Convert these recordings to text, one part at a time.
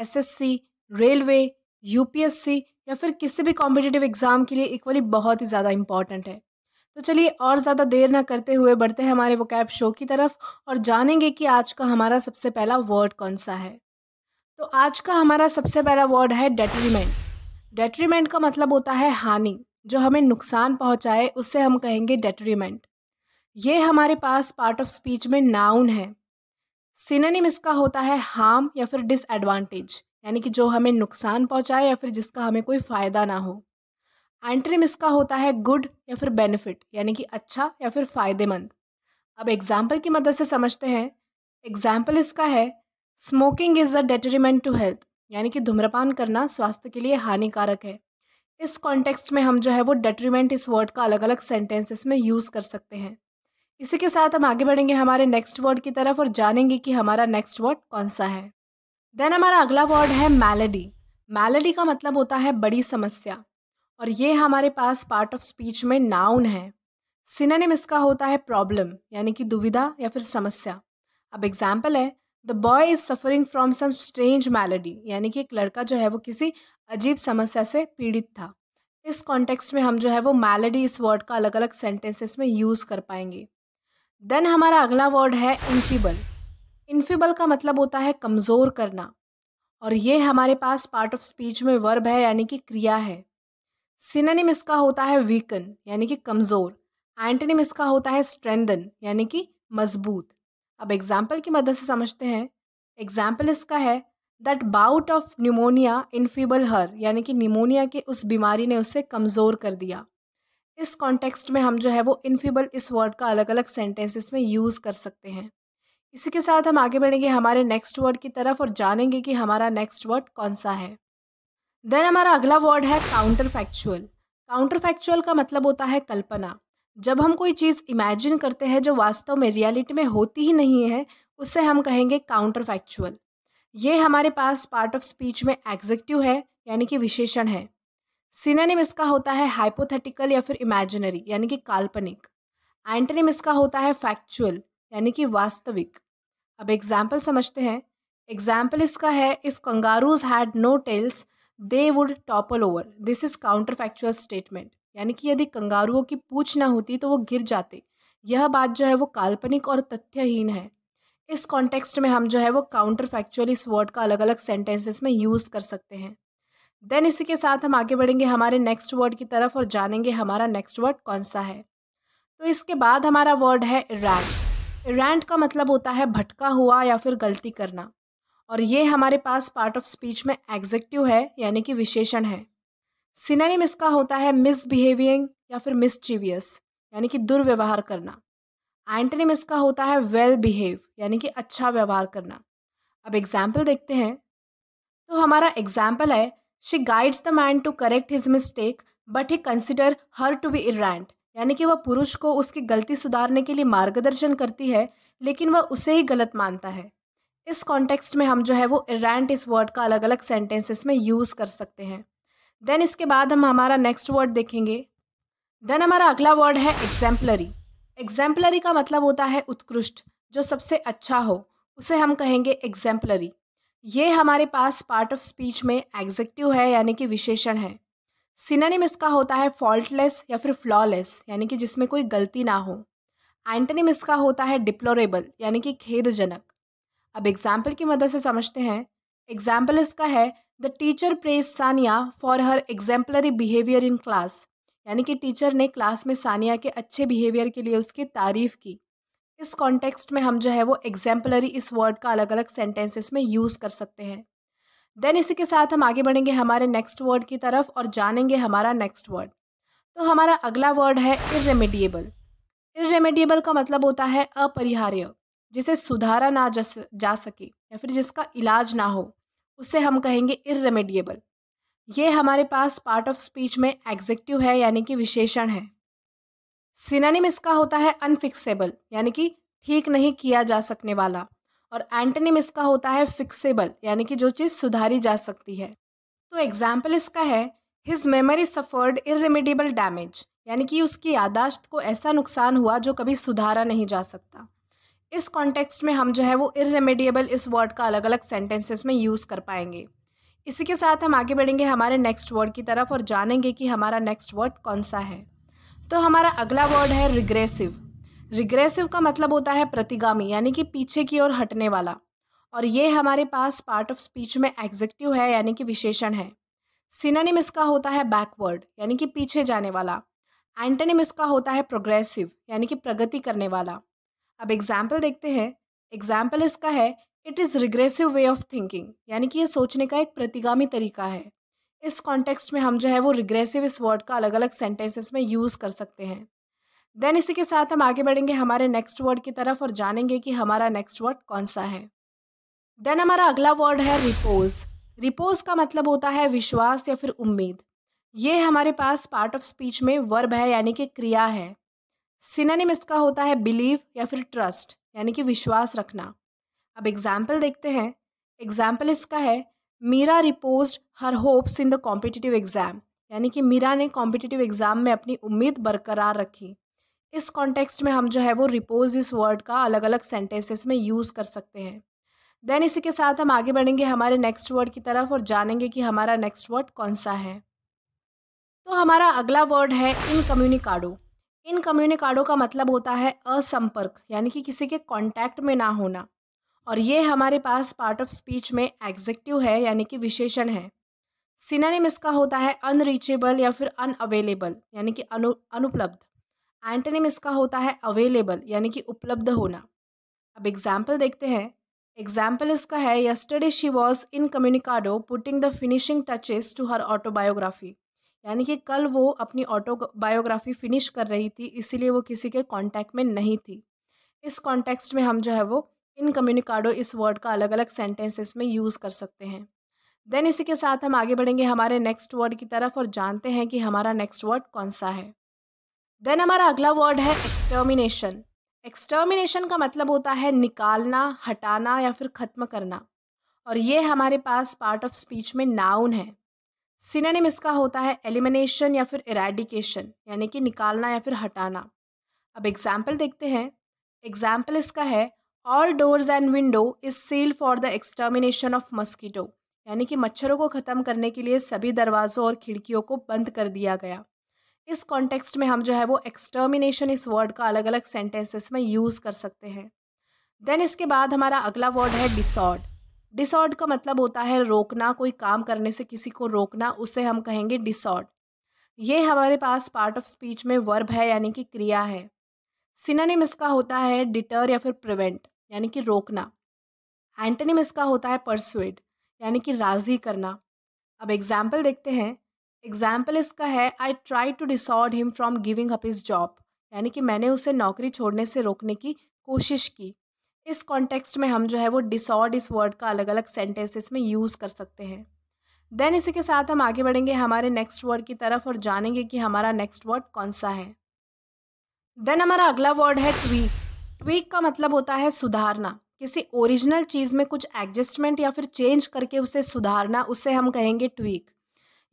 SSC, railway UPSC या फिर किसी भी कॉम्पिटेटिव एग्ज़ाम के लिए इक्वली बहुत ही ज़्यादा इंपॉर्टेंट है तो चलिए और ज़्यादा देर ना करते हुए बढ़ते हैं हमारे वो कैब शो की तरफ और जानेंगे कि आज का हमारा सबसे पहला वर्ड कौन सा है तो आज का हमारा सबसे पहला वर्ड है डेट्रीमेंट डेट्रीमेंट का मतलब होता है हानि जो हमें नुकसान पहुंचाए उससे हम कहेंगे डेट्रीमेंट ये हमारे पास पार्ट ऑफ स्पीच में नाउन है सिनोनिम इसका होता है हार्म या फिर डिसएडवांटेज यानी कि जो हमें नुकसान पहुंचाए या फिर जिसका हमें कोई फ़ायदा ना हो एंट्रीम इसका होता है गुड या फिर बेनिफिट यानी कि अच्छा या फिर फ़ायदेमंद अब एग्जाम्पल की मदद से समझते हैं एग्जाम्पल इसका है smoking is a detriment to health यानी कि धूम्रपान करना स्वास्थ्य के लिए हानिकारक है इस कॉन्टेक्स्ट में हम जो है वो डेटरीमेंट इस वर्ड का अलग अलग सेंटेंसेस में यूज़ कर सकते हैं इसी के साथ हम आगे बढ़ेंगे हमारे नेक्स्ट वर्ड की तरफ और जानेंगे कि हमारा नेक्स्ट वर्ड कौन सा है देन हमारा अगला वर्ड है मैलडी मैलडी का मतलब होता है बड़ी समस्या और ये हमारे पास पार्ट ऑफ स्पीच में नाउन है सिनेम इसका होता है प्रॉब्लम यानी कि दुविधा या फिर समस्या अब एग्जाम्पल है the boy is suffering from some strange malady यानी कि एक लड़का जो है वो किसी अजीब समस्या से पीड़ित था इस कॉन्टेक्स्ट में हम जो है वो मैलडी इस वर्ड का अलग अलग सेंटेंसेस में यूज़ कर पाएंगे देन हमारा अगला वर्ड है इन्फीबल इन्फीबल का मतलब होता है कमज़ोर करना और ये हमारे पास पार्ट ऑफ स्पीच में वर्ब है यानी कि क्रिया है सिननिम इसका होता है वीकन यानी कि कमज़ोर एंटनिम इसका होता है स्ट्रेंदन यानी कि मजबूत अब एग्जाम्पल की मदद से समझते हैं एग्जाम्पल इसका है that bout of pneumonia enfeebled her यानी कि निमोनिया के उस बीमारी ने उसे कमज़ोर कर दिया इस कॉन्टेक्स्ट में हम जो है वो इनफिबल इस वर्ड का अलग अलग सेंटेंसेस में यूज़ कर सकते हैं इसी के साथ हम आगे बढ़ेंगे हमारे नेक्स्ट वर्ड की तरफ और जानेंगे कि हमारा नेक्स्ट वर्ड कौन सा है देन हमारा अगला वर्ड है काउंटर फैक्चुअल काउंटर फैक्चुअल का मतलब होता है कल्पना जब हम कोई चीज़ इमेजिन करते हैं जो वास्तव में रियलिटी में होती ही नहीं है उससे हम कहेंगे काउंटर फैक्चुअल ये हमारे पास पार्ट ऑफ स्पीच में एग्जेक्टिव है यानी कि विशेषण है सिनानिम इसका होता है हाइपोथेटिकल या फिर इमेजिनरी यानी कि काल्पनिक एंटनिम इसका होता है फैक्चुअल यानी कि वास्तविक अब एग्जाम्पल समझते हैं एग्जाम्पल इसका है if kangaroos had no tails they would topple over this is counterfactual statement यानी कि यदि कंगारुओं की पूछ ना होती तो वो गिर जाते यह बात जो है वो काल्पनिक और तथ्यहीन है इस कॉन्टेक्स्ट में हम जो है वो काउंटर फैक्चुअल इस वर्ड का अलग अलग सेंटेंसेस में यूज़ कर सकते हैं देन इसी के साथ हम आगे बढ़ेंगे हमारे नेक्स्ट वर्ड की तरफ और जानेंगे हमारा नेक्स्ट वर्ड कौन सा है तो इसके बाद हमारा वर्ड है रैंट रैंट का मतलब होता है भटका हुआ या फिर गलती करना और ये हमारे पास पार्ट ऑफ स्पीच में एग्जेक्टिव है यानी कि विशेषण है सिनेम इसका होता है मिसबिहेवियंग या फिर मिसचिवियस यानी कि दुर्व्यवहार करना एंटनिम इसका होता है वेल बिहेव यानी कि अच्छा व्यवहार करना अब एग्जाम्पल देखते हैं तो हमारा एग्जाम्पल है she guides the man to correct his mistake but he consider her to be errant यानी कि वह पुरुष को उसकी गलती सुधारने के लिए मार्गदर्शन करती है लेकिन वह उसे ही गलत मानता है इस कॉन्टेक्स्ट में हम जो है वो इरांट इस वर्ड का अलग अलग सेंटेंसेस में यूज़ कर सकते हैं देन इसके बाद हम हमारा नेक्स्ट वर्ड देखेंगे देन हमारा अगला वर्ड है एग्जाम्पलरी एग्जाम्पलरी का मतलब होता है उत्कृष्ट जो सबसे अच्छा हो उसे हम कहेंगे एग्जाम्पलरी ये हमारे पास पार्ट ऑफ स्पीच में एग्जेक्टिव है यानी कि विशेषण है सिनानिम इसका होता है फॉल्टलेस या फिर फ्लॉलेस यानी कि जिसमें कोई गलती ना हो एंटनिम इसका होता है डिप्लोरेबल यानी कि खेदजनक अब एग्जाम्पल की मदद से समझते हैं एग्जाम्पल इसका है the teacher praise Sania for her exemplary behaviour in class यानी कि टीचर ने क्लास में सानिया के अच्छे बिहेवियर के लिए उसकी तारीफ़ की इस कॉन्टेक्स्ट में हम जो है वो एग्जाम्पलरी इस वर्ड का अलग अलग सेंटेंसेस में यूज़ कर सकते हैं देन इसी के साथ हम आगे बढ़ेंगे हमारे नेक्स्ट वर्ड की तरफ और जानेंगे हमारा नेक्स्ट वर्ड तो हमारा अगला वर्ड है इरेमेडिएबल इरेमेडिएबल का मतलब होता है अपरिहार्य जिसे सुधारा ना जा सके या फिर जिसका इलाज ना हो उसे हम कहेंगे इरेमेडिएबल ये हमारे पास पार्ट ऑफ स्पीच में एग्जेक्टिव है यानी कि विशेषण है सिनानिम इसका होता है अनफिक्सेबल यानी कि ठीक नहीं किया जा सकने वाला और एंटनिम इसका होता है फिक्सेबल यानी कि जो चीज़ सुधारी जा सकती है तो एग्जाम्पल इसका है his memory suffered irremediable damage यानी कि उसकी यादाश्त को ऐसा नुकसान हुआ जो कभी सुधारा नहीं जा सकता इस कॉन्टेक्स्ट में हम जो है वो इरेमिडिएबल इस वर्ड का अलग अलग सेंटेंसेस में यूज़ कर पाएंगे इसी के साथ हम आगे बढ़ेंगे हमारे नेक्स्ट वर्ड की तरफ और जानेंगे कि हमारा नेक्स्ट वर्ड कौन सा है तो हमारा अगला वर्ड है रिग्रेसिव रिग्रेसिव का मतलब होता है प्रतिगामी यानी कि पीछे की ओर हटने वाला और ये हमारे पास पार्ट ऑफ स्पीच में एग्जेक्टिव है यानी कि विशेषण है सिनानिम इसका होता है बैकवर्ड यानी कि पीछे जाने वाला एंटनिम इसका होता है प्रोग्रेसिव यानी कि प्रगति करने वाला अब एग्जाम्पल देखते हैं एग्जाम्पल इसका है it is regressive way of thinking यानी कि ये सोचने का एक प्रतिगामी तरीका है इस कॉन्टेक्स्ट में हम जो है वो रिग्रेसिव इस वर्ड का अलग अलग सेंटेंसेस में यूज़ कर सकते हैं देन इसी के साथ हम आगे बढ़ेंगे हमारे नेक्स्ट वर्ड की तरफ और जानेंगे कि हमारा नेक्स्ट वर्ड कौन सा है देन हमारा अगला वर्ड है रिपोज रिपोज का मतलब होता है विश्वास या फिर उम्मीद ये हमारे पास पार्ट ऑफ स्पीच में वर्ब है यानी कि क्रिया है सिनेम इसका होता है बिलीव या फिर ट्रस्ट यानी कि विश्वास रखना अब एग्जाम्पल देखते हैं एग्जाम्पल इसका है Meera repose her hopes in the competitive exam यानी कि मीरा ने कॉम्पिटिटिव एग्ज़ाम में अपनी उम्मीद बरकरार रखी इस कॉन्टेक्स्ट में हम जो है वो रिपोज इस वर्ड का अलग अलग सेंटेंसेस में यूज़ कर सकते हैं देन इसी के साथ हम आगे बढ़ेंगे हमारे नेक्स्ट वर्ड की तरफ और जानेंगे कि हमारा नेक्स्ट वर्ड कौन सा है तो हमारा अगला वर्ड है इन कम्युनिकाडो इन कम्युनिकाडो का मतलब होता है असंपर्क यानी कि किसी के कॉन्टैक्ट में ना होना और ये हमारे पास पार्ट ऑफ स्पीच में एग्जेक्टिव है यानी कि विशेषण है सिनानिम इसका होता है अनरीचेबल या फिर अनअवेलेबल यानी कि अनु अनुपलब्ध एंटनिम इसका होता है अवेलेबल यानी कि उपलब्ध होना अब एग्जाम्पल देखते हैं एग्जाम्पल इसका है yesterday she was incommunicado putting the finishing touches to her autobiography यानी कि कल वो अपनी ऑटोबायोग्राफी फिनिश कर रही थी इसीलिए वो किसी के कॉन्टैक्ट में नहीं थी इस कॉन्टेक्स्ट में हम जो है वो इन कम्युनिकाडो इस वर्ड का अलग अलग सेंटेंसेस में यूज़ कर सकते हैं देन इसी के साथ हम आगे बढ़ेंगे हमारे नेक्स्ट वर्ड की तरफ और जानते हैं कि हमारा नेक्स्ट वर्ड कौन सा है देन हमारा अगला वर्ड है एक्सटर्मिनेशन एक्सटर्मिनेशन का मतलब होता है निकालना हटाना या फिर ख़त्म करना और ये हमारे पास पार्ट ऑफ स्पीच में नाउन है सिनेम इसका होता है एलिमिनेशन या फिर इरेडिकेशन यानी कि निकालना या फिर हटाना अब एग्जाम्पल देखते हैं एग्जाम्पल इसका है all doors and window is seal for the extermination of mosquito यानी कि मच्छरों को ख़त्म करने के लिए सभी दरवाज़ों और खिड़कियों को बंद कर दिया गया इस कॉन्टेक्स्ट में हम जो है वो एक्सटर्मिनेशन इस वर्ड का अलग अलग सेंटेंसेस में यूज़ कर सकते हैं देन इसके बाद हमारा अगला वर्ड है डिसऑर्ड डिसऑर्ड का मतलब होता है रोकना कोई काम करने से किसी को रोकना उसे हम कहेंगे डिसऑर्ड ये हमारे पास पार्ट ऑफ स्पीच में वर्ब है यानी कि क्रिया है सिनानिम इसका होता है डिटर या फिर प्रिवेंट यानी कि रोकना एंटनिम इसका होता है परसुएड यानी कि राज़ी करना अब एग्जाम्पल देखते हैं एग्जाम्पल इसका है I try to dissuade him from giving up his job यानी कि मैंने उसे नौकरी छोड़ने से रोकने की कोशिश की इस कॉन्टेक्स्ट में हम जो है वो डिसऑर्ड इस वर्ड का अलग अलग सेंटेंसेस में यूज़ कर सकते हैं देन इसी के साथ हम आगे बढ़ेंगे हमारे नेक्स्ट वर्ड की तरफ और जानेंगे कि हमारा नेक्स्ट वर्ड कौन सा है देन हमारा अगला वर्ड है ट्वीट ट्विक का मतलब होता है सुधारना किसी ओरिजिनल चीज़ में कुछ एडजस्टमेंट या फिर चेंज करके उसे सुधारना उससे हम कहेंगे ट्वीक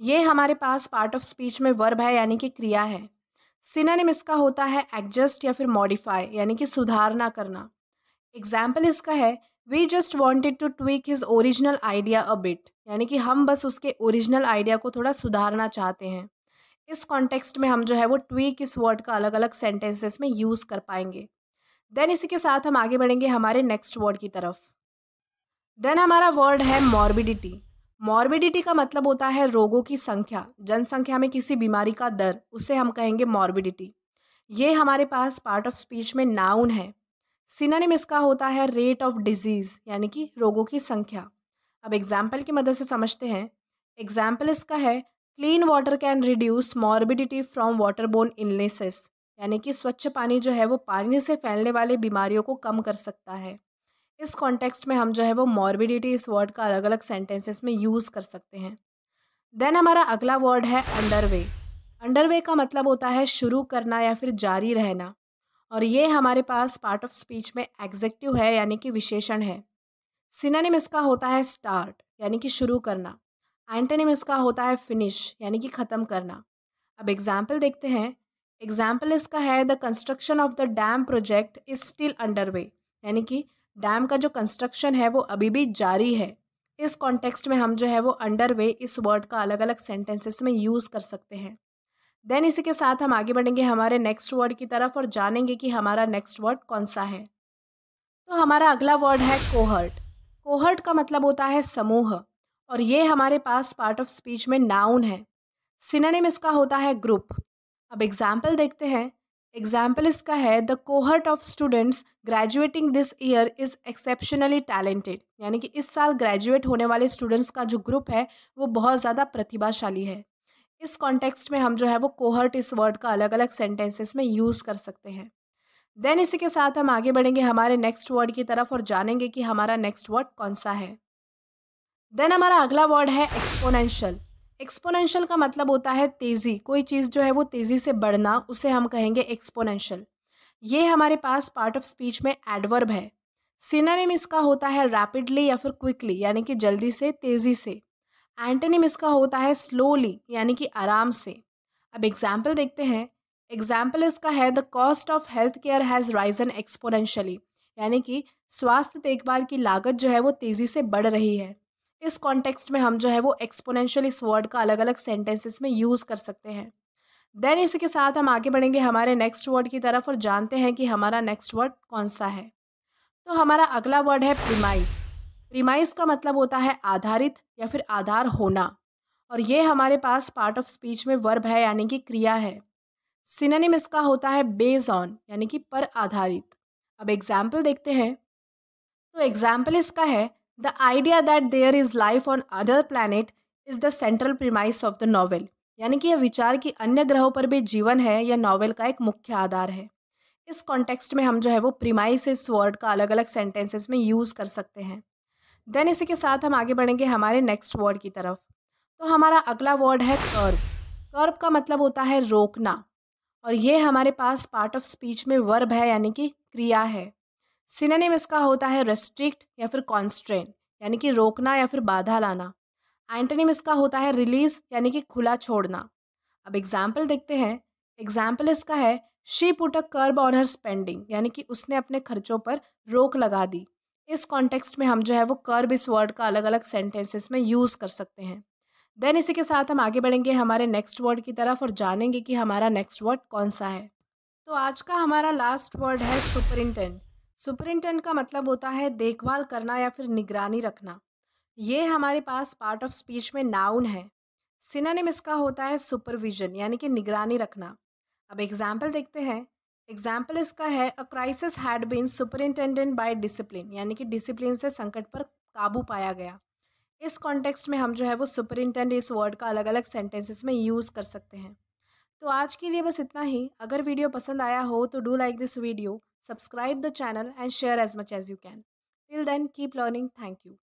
ये हमारे पास पार्ट ऑफ स्पीच में वर्ब है यानी कि क्रिया है सिनानिम इसका होता है एडजस्ट या फिर मॉडिफाई यानी कि सुधारना करना एग्जाम्पल इसका है we just wanted to tweak his original idea a bit यानी कि हम बस उसके ओरिजिनल आइडिया को थोड़ा सुधारना चाहते हैं इस कॉन्टेक्स्ट में हम जो है वो ट्वीक इस वर्ड का अलग अलग सेंटेंसेस में यूज़ कर पाएंगे देन इसी के साथ हम आगे बढ़ेंगे हमारे नेक्स्ट वर्ड की तरफ देन हमारा वर्ड है मॉर्बिडिटी मॉर्बिडिटी का मतलब होता है रोगों की संख्या जनसंख्या में किसी बीमारी का दर उसे हम कहेंगे मॉर्बिडिटी ये हमारे पास पार्ट ऑफ स्पीच में नाउन है सिनानिम इसका होता है रेट ऑफ डिजीज़ यानी कि रोगों की संख्या अब एग्जाम्पल की मदद से समझते हैं एग्जाम्पल इसका है clean water can reduce morbidity from water borne illnesses यानी कि स्वच्छ पानी जो है वो पानी से फैलने वाली बीमारियों को कम कर सकता है इस कॉन्टेक्स्ट में हम जो है वो मॉर्बिडिटी इस वर्ड का अलग अलग सेंटेंसेस में यूज़ कर सकते हैं देन हमारा अगला वर्ड है अंडरवे अंडरवे का मतलब होता है शुरू करना या फिर जारी रहना और ये हमारे पास पार्ट ऑफ स्पीच में एग्जेक्टिव है यानी कि विशेषण है सिनानिम इसका होता है स्टार्ट यानी कि शुरू करना एंटेनिम इसका होता है फिनिश यानी कि ख़त्म करना अब एग्जाम्पल देखते हैं एग्जाम्पल इसका है the construction of the dam project is still under way यानी कि डैम का जो कंस्ट्रक्शन है वो अभी भी जारी है इस कॉन्टेक्स्ट में हम जो है वो अंडर वे इस वर्ड का अलग अलग सेंटेंसेस में यूज़ कर सकते हैं देन इसी के साथ हम आगे बढ़ेंगे हमारे नेक्स्ट वर्ड की तरफ और जानेंगे कि हमारा नेक्स्ट वर्ड कौन सा है तो हमारा अगला वर्ड है कोहर्ट कोहर्ट का मतलब होता है समूह और ये हमारे पास पार्ट ऑफ स्पीच में नाउन है सिनेम इसका होता है ग्रुप अब एग्जाम्पल देखते हैं एग्जाम्पल इसका है the cohort of students graduating this year is exceptionally talented यानी कि इस साल ग्रेजुएट होने वाले स्टूडेंट्स का जो ग्रुप है वो बहुत ज़्यादा प्रतिभाशाली है इस कॉन्टेक्स्ट में हम जो है वो कोहर्ट इस वर्ड का अलग अलग सेंटेंसेस में यूज़ कर सकते हैं देन इसी के साथ हम आगे बढ़ेंगे हमारे नेक्स्ट वर्ड की तरफ और जानेंगे कि हमारा नेक्स्ट वर्ड कौन सा है देन हमारा अगला वर्ड है एक्सपोनेंशियल एक्सपोनेंशियल का मतलब होता है तेज़ी कोई चीज़ जो है वो तेज़ी से बढ़ना उसे हम कहेंगे एक्सपोनेंशियल ये हमारे पास पार्ट ऑफ स्पीच में एडवर्ब है सिनानिम इसका होता है रैपिडली या फिर क्विकली यानी कि जल्दी से तेज़ी से एंटनिम इसका होता है स्लोली यानी कि आराम से अब एग्जाम्पल देखते हैं एग्जाम्पल इसका है the cost of health care has risen exponentially यानी कि स्वास्थ्य देखभाल की लागत जो है वो तेज़ी से बढ़ रही है इस कॉन्टेक्स्ट में हम जो है वो एक्सपोनेंशियल इस वर्ड का अलग अलग सेंटेंसेस में यूज़ कर सकते हैं देन इसी के साथ हम आगे बढ़ेंगे हमारे नेक्स्ट वर्ड की तरफ और जानते हैं कि हमारा नेक्स्ट वर्ड कौन सा है तो हमारा अगला वर्ड है प्रीमाइज प्रीमाइज का मतलब होता है आधारित या फिर आधार होना और ये हमारे पास पार्ट ऑफ स्पीच में वर्ब है यानी कि क्रिया है सिनोनिम इसका होता है बेस ऑन यानी कि पर आधारित अब एग्जाम्पल देखते हैं तो एग्जाम्पल इसका है The idea that there is life on other planet is the central premise of the novel. यानी कि यह विचार कि अन्य ग्रहों पर भी जीवन है यह नॉवेल का एक मुख्य आधार है इस कॉन्टेक्स्ट में हम जो है वो इस वर्ड का अलग अलग सेंटेंसेस में यूज़ कर सकते हैं देन इसी के साथ हम आगे बढ़ेंगे हमारे नेक्स्ट वर्ड की तरफ तो हमारा अगला वर्ड है कर्ब कर्ब का मतलब होता है रोकना और ये हमारे पास पार्ट ऑफ स्पीच में वर्ब है यानी कि क्रिया है सिनेम इसका होता है रेस्ट्रिक्ट या फिर कॉन्स्ट्रेंट यानी कि रोकना या फिर बाधा लाना एंटनिम इसका होता है रिलीज यानी कि खुला छोड़ना अब एग्जाम्पल देखते हैं एग्जाम्पल इसका है she put a curb on her spending यानी कि उसने अपने खर्चों पर रोक लगा दी इस कॉन्टेक्स्ट में हम जो है वो कर्ब इस वर्ड का अलग अलग सेंटेंसेस में यूज़ कर सकते हैं देन इसी के साथ हम आगे बढ़ेंगे हमारे नेक्स्ट वर्ड की तरफ और जानेंगे कि हमारा नेक्स्ट वर्ड कौन सा है तो आज का हमारा लास्ट वर्ड है सुपरिंटेंड सुपरिंटेंडेंट का मतलब होता है देखभाल करना या फिर निगरानी रखना ये हमारे पास पार्ट ऑफ स्पीच में नाउन है सिनानिम इसका होता है सुपरविजन यानी कि निगरानी रखना अब एग्जाम्पल देखते हैं एग्जाम्पल इसका है a crisis had been superintended by discipline यानी कि डिसिप्लिन से संकट पर काबू पाया गया इस कॉन्टेक्स्ट में हम जो है वो सुपरिंटेंडेंट इस वर्ड का अलग अलग सेंटेंसेस में यूज़ कर सकते हैं तो आज के लिए बस इतना ही अगर वीडियो पसंद आया हो तो do like this video subscribe the channel and share as much as you can. Till then, keep learning. Thank you.